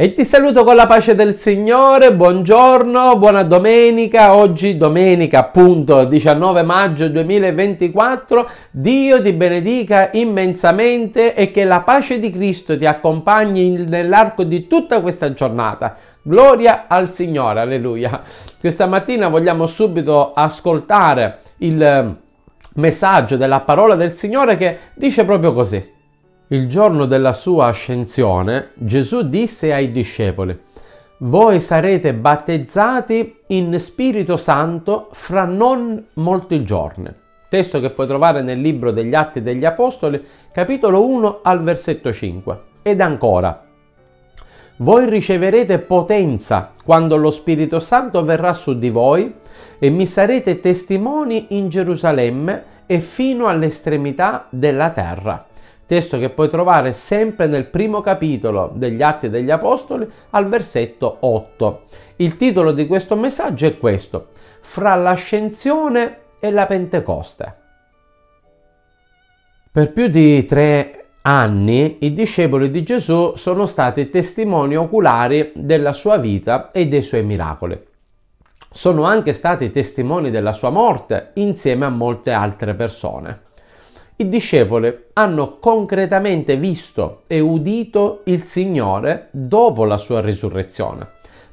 E ti saluto con la pace del Signore, buongiorno, buona domenica, oggi domenica appunto 19 maggio 2024, Dio ti benedica immensamente e che la pace di Cristo ti accompagni nell'arco di tutta questa giornata. Gloria al Signore, alleluia. Questa mattina vogliamo subito ascoltare il eh, messaggio della parola del Signore che dice proprio così. Il giorno della sua ascensione Gesù disse ai discepoli, voi sarete battezzati in Spirito Santo fra non molti giorni. Testo che puoi trovare nel libro degli Atti degli Apostoli, capitolo 1 al versetto 5. Ed ancora, voi riceverete potenza quando lo Spirito Santo verrà su di voi e mi sarete testimoni in Gerusalemme e fino all'estremità della terra testo che puoi trovare sempre nel primo capitolo degli Atti degli Apostoli al versetto 8. Il titolo di questo messaggio è questo, fra l'ascensione e la Pentecoste. Per più di tre anni i discepoli di Gesù sono stati testimoni oculari della sua vita e dei suoi miracoli. Sono anche stati testimoni della sua morte insieme a molte altre persone i discepoli hanno concretamente visto e udito il Signore dopo la sua risurrezione,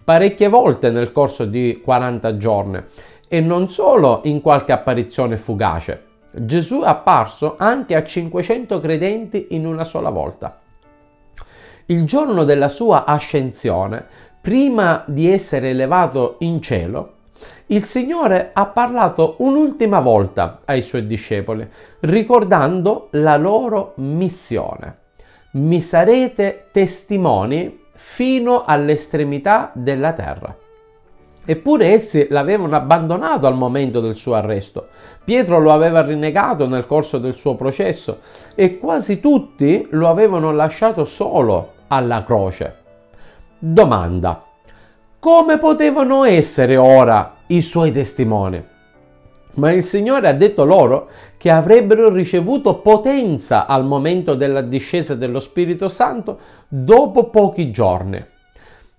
parecchie volte nel corso di 40 giorni e non solo in qualche apparizione fugace. Gesù è apparso anche a 500 credenti in una sola volta. Il giorno della sua ascensione, prima di essere elevato in cielo, il Signore ha parlato un'ultima volta ai suoi discepoli, ricordando la loro missione. Mi sarete testimoni fino all'estremità della terra. Eppure essi l'avevano abbandonato al momento del suo arresto. Pietro lo aveva rinnegato nel corso del suo processo e quasi tutti lo avevano lasciato solo alla croce. Domanda come potevano essere ora i suoi testimoni? Ma il Signore ha detto loro che avrebbero ricevuto potenza al momento della discesa dello Spirito Santo dopo pochi giorni.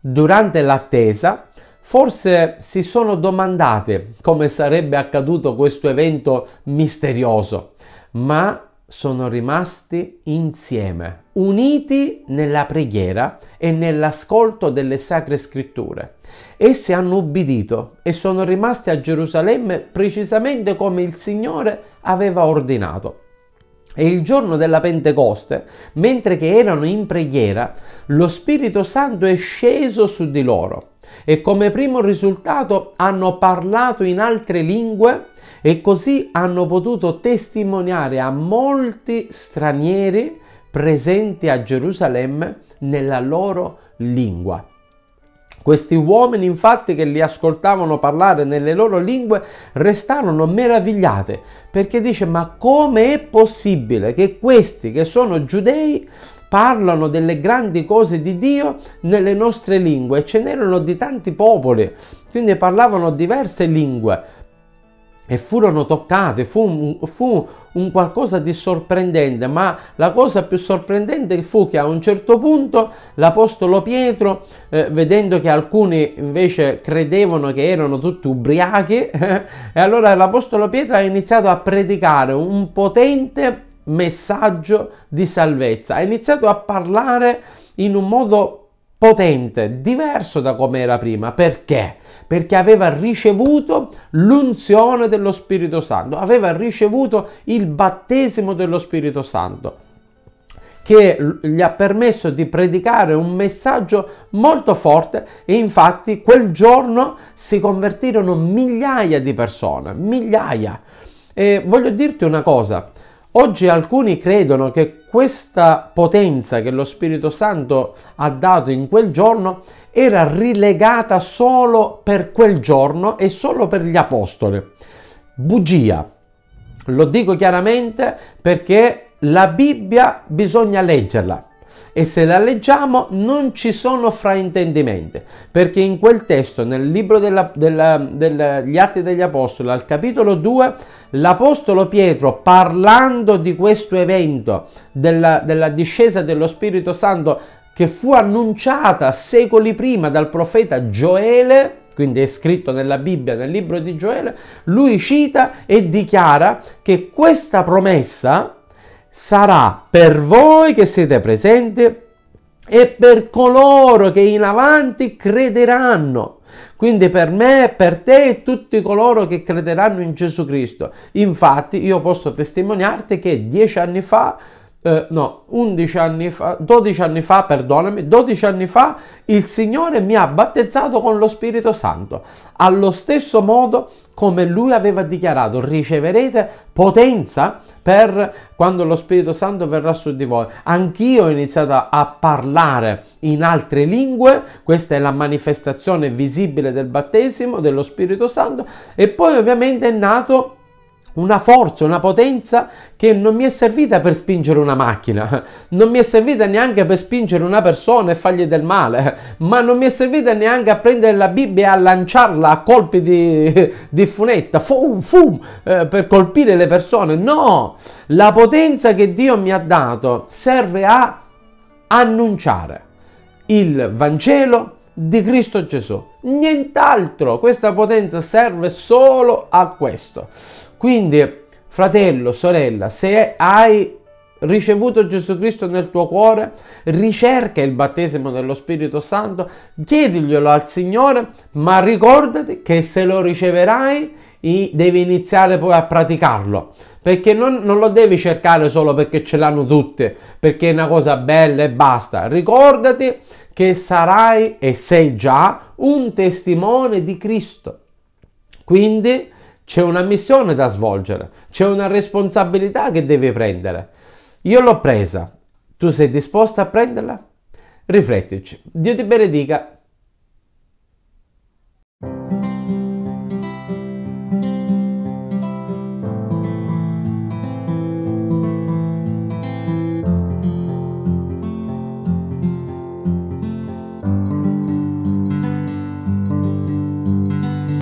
Durante l'attesa, forse si sono domandate come sarebbe accaduto questo evento misterioso, ma sono rimasti insieme, uniti nella preghiera e nell'ascolto delle sacre scritture. Essi hanno ubbidito e sono rimasti a Gerusalemme precisamente come il Signore aveva ordinato. E il giorno della Pentecoste, mentre che erano in preghiera, lo Spirito Santo è sceso su di loro e come primo risultato hanno parlato in altre lingue e così hanno potuto testimoniare a molti stranieri presenti a Gerusalemme nella loro lingua. Questi uomini, infatti, che li ascoltavano parlare nelle loro lingue, restarono meravigliate perché dice: Ma come è possibile che questi che sono giudei parlano delle grandi cose di Dio nelle nostre lingue? E ce n'erano di tanti popoli, quindi parlavano diverse lingue e furono toccate, fu, fu un qualcosa di sorprendente, ma la cosa più sorprendente fu che a un certo punto l'Apostolo Pietro, eh, vedendo che alcuni invece credevano che erano tutti ubriachi, eh, e allora l'Apostolo Pietro ha iniziato a predicare un potente messaggio di salvezza, ha iniziato a parlare in un modo potente, diverso da come era prima. Perché? Perché aveva ricevuto l'unzione dello Spirito Santo, aveva ricevuto il battesimo dello Spirito Santo che gli ha permesso di predicare un messaggio molto forte e infatti quel giorno si convertirono migliaia di persone, migliaia. E voglio dirti una cosa, Oggi alcuni credono che questa potenza che lo Spirito Santo ha dato in quel giorno era rilegata solo per quel giorno e solo per gli apostoli. Bugia. Lo dico chiaramente perché la Bibbia bisogna leggerla e se la leggiamo non ci sono fraintendimenti, perché in quel testo, nel libro degli Atti degli Apostoli, al capitolo 2, l'Apostolo Pietro, parlando di questo evento, della, della discesa dello Spirito Santo, che fu annunciata secoli prima dal profeta Gioele, quindi è scritto nella Bibbia, nel libro di Gioele, lui cita e dichiara che questa promessa, sarà per voi che siete presenti e per coloro che in avanti crederanno. Quindi per me, per te e tutti coloro che crederanno in Gesù Cristo. Infatti io posso testimoniarti che dieci anni fa eh, no, 11 anni fa, 12 anni fa, perdonami, 12 anni fa il Signore mi ha battezzato con lo Spirito Santo. Allo stesso modo come lui aveva dichiarato, riceverete potenza per quando lo Spirito Santo verrà su di voi. Anch'io ho iniziato a parlare in altre lingue, questa è la manifestazione visibile del battesimo dello Spirito Santo e poi ovviamente è nato una forza, una potenza che non mi è servita per spingere una macchina, non mi è servita neanche per spingere una persona e fargli del male, ma non mi è servita neanche a prendere la Bibbia e a lanciarla a colpi di, di funetta, fum, fum, eh, per colpire le persone. No, la potenza che Dio mi ha dato serve a annunciare il Vangelo di Cristo Gesù. Nient'altro, questa potenza serve solo a questo. Quindi, fratello, sorella, se hai ricevuto Gesù Cristo nel tuo cuore, ricerca il battesimo dello Spirito Santo, chiediglielo al Signore, ma ricordati che se lo riceverai devi iniziare poi a praticarlo perché non, non, lo devi cercare solo perché ce l'hanno tutte perché è una cosa bella e basta ricordati che sarai e sei già un testimone di Cristo quindi c'è una missione da svolgere, c'è una responsabilità che devi prendere. Io l'ho presa, tu sei disposta a prenderla? Riflettici. Dio ti benedica.